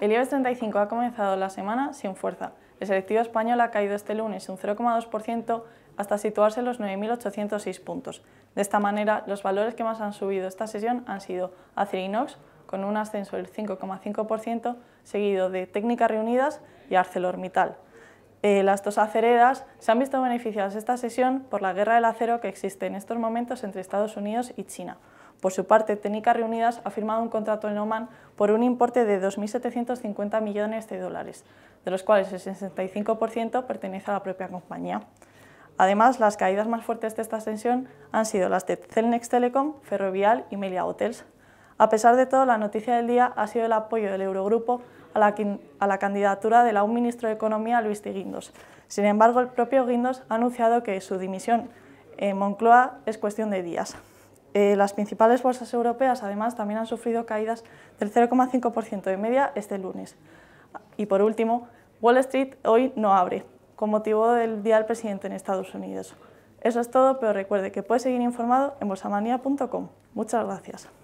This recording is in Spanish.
El IBEX 35 ha comenzado la semana sin fuerza. El selectivo español ha caído este lunes un 0,2% hasta situarse en los 9.806 puntos. De esta manera, los valores que más han subido esta sesión han sido Acerinox, con un ascenso del 5,5%, seguido de Técnicas Reunidas y ArcelorMittal. Eh, las dos acereras se han visto beneficiadas esta sesión por la guerra del acero que existe en estos momentos entre Estados Unidos y China. Por su parte, Técnicas Reunidas ha firmado un contrato en Oman por un importe de 2.750 millones de dólares, de los cuales el 65% pertenece a la propia compañía. Además, las caídas más fuertes de esta ascensión han sido las de Celnex Telecom, Ferrovial y Melia Hotels. A pesar de todo, la noticia del día ha sido el apoyo del Eurogrupo a la, a la candidatura del aún ministro de Economía, Luis de Guindos. Sin embargo, el propio Guindos ha anunciado que su dimisión en Moncloa es cuestión de días. Eh, las principales bolsas europeas, además, también han sufrido caídas del 0,5% de media este lunes. Y por último, Wall Street hoy no abre, con motivo del Día del Presidente en Estados Unidos. Eso es todo, pero recuerde que puede seguir informado en bolsamania.com. Muchas gracias.